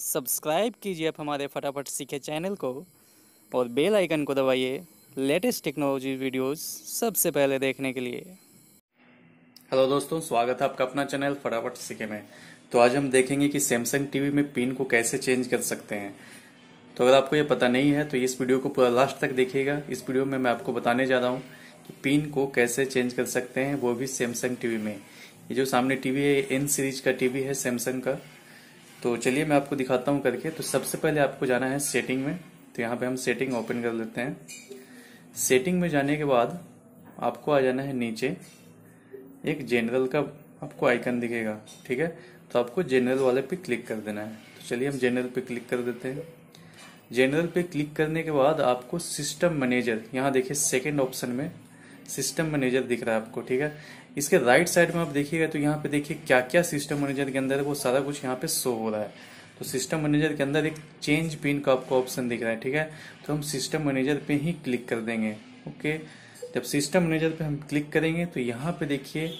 subscribe कीजिए आप हमारे फटाफट सीखे चैनल को और बेल आइकन को दबाइए लेटेस्ट टेक्नोलॉजी वीडियोस सबसे पहले देखने के लिए हेलो दोस्तों स्वागत है आपका अपना चैनल फटाफट सीखे में तो आज हम देखेंगे कि सैमसंग टीवी में पिन को कैसे चेंज कर सकते हैं तो अगर आपको ये पता नहीं है तो इस वीडियो को पूरा लास्ट तक देखिएगा इस वीडियो में मैं आपको बताने जा रहा हूँ कि पिन को कैसे चेंज कर सकते हैं वो भी सैमसंग टीवी में ये जो सामने टीवी है एन सीरीज का टीवी है सैमसंग का तो चलिए मैं आपको दिखाता हूँ करके तो सबसे पहले आपको जाना है सेटिंग में तो यहाँ पे हम सेटिंग ओपन कर लेते हैं सेटिंग में जाने के बाद आपको आ जाना है नीचे एक जनरल का आपको आइकन दिखेगा ठीक है तो आपको जनरल वाले पे क्लिक कर देना है तो चलिए हम जनरल पे क्लिक कर देते हैं जनरल पे क्लिक करने के बाद आपको सिस्टम मैनेजर यहाँ देखिए सेकेंड ऑप्शन में सिस्टम मैनेजर दिख रहा है आपको ठीक है इसके राइट साइड में आप देखिएगा तो यहाँ पे देखिए क्या क्या सिस्टम मैनेजर के अंदर है वो सारा कुछ यहाँ पे शो हो रहा है तो सिस्टम मैनेजर के अंदर एक चेंज पिन का आपको ऑप्शन दिख रहा है ठीक है तो हम सिस्टम मैनेजर पे ही क्लिक कर देंगे ओके जब सिस्टम मैनेजर पे हम क्लिक करेंगे तो यहाँ पे देखिए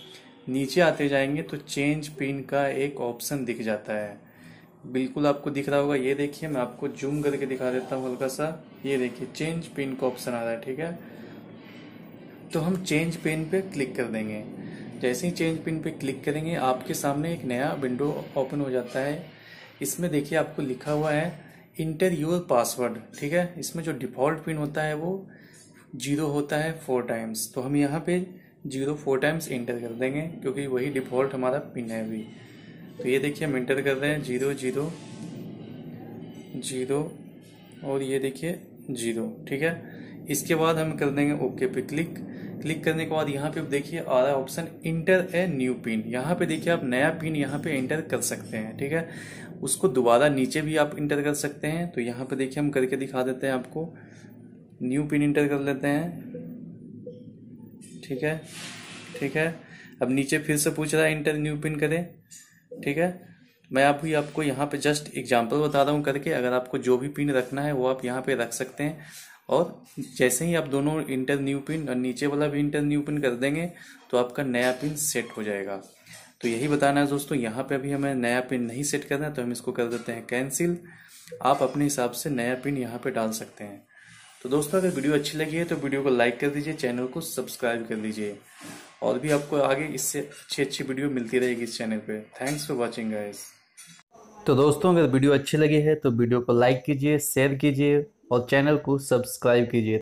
नीचे आते जाएंगे तो चेंज पिन का एक ऑप्शन दिख जाता है बिल्कुल आपको दिख रहा होगा ये देखिए मैं आपको जूम करके दिखा देता हूँ हल्का सा ये देखिए चेंज पिन का ऑप्शन आ रहा है ठीक है तो हम चेंज पेन पे क्लिक कर देंगे जैसे ही चेंज पेन पे क्लिक करेंगे आपके सामने एक नया विंडो ओपन हो जाता है इसमें देखिए आपको लिखा हुआ है इंटर योर पासवर्ड ठीक है इसमें जो डिफ़ॉल्ट पिन होता है वो जीरो होता है फोर टाइम्स तो हम यहाँ पे जीरो फोर टाइम्स इंटर कर देंगे क्योंकि वही डिफ़ॉल्ट हमारा पिन है अभी तो ये देखिए हम इंटर कर रहे हैं जीरो जीरो जीरो और ये देखिए जीरो ठीक है इसके बाद हम कर देंगे ओके पे क्लिक क्लिक करने के बाद यहाँ पे देखिए आ रहा है option enter a new pin यहाँ पे देखिए आप नया पिन यहाँ पे इंटर कर सकते हैं ठीक है उसको दोबारा नीचे भी आप इंटर कर सकते हैं तो यहाँ पे देखिए हम करके दिखा देते हैं आपको न्यू पिन इंटर कर लेते हैं ठीक है ठीक है अब नीचे फिर से पूछ रहा है इंटर न्यू पिन करें ठीक है मैं आप भी आपको यहाँ पे जस्ट एग्जांपल बता रहा हूँ करके अगर आपको जो भी पिन रखना है वो आप यहाँ पे रख सकते हैं और जैसे ही आप दोनों इंटर न्यू पिन और नीचे वाला भी इंटर न्यू पिन कर देंगे तो आपका नया पिन सेट हो जाएगा तो यही बताना है दोस्तों यहाँ पे अभी हमें नया पिन नहीं सेट करना है तो हम इसको कर देते हैं कैंसिल आप अपने हिसाब से नया पिन यहाँ पे डाल सकते हैं तो दोस्तों अगर वीडियो अच्छी लगी है तो वीडियो को लाइक कर दीजिए चैनल को सब्सक्राइब कर दीजिए और भी आपको आगे इससे अच्छी अच्छी वीडियो मिलती रहेगी इस चैनल पर थैंक्स फॉर वॉचिंग गाइस तो दोस्तों अगर वीडियो अच्छी लगी है तो वीडियो को लाइक कीजिए शेयर कीजिए और चैनल को सब्सक्राइब कीजिए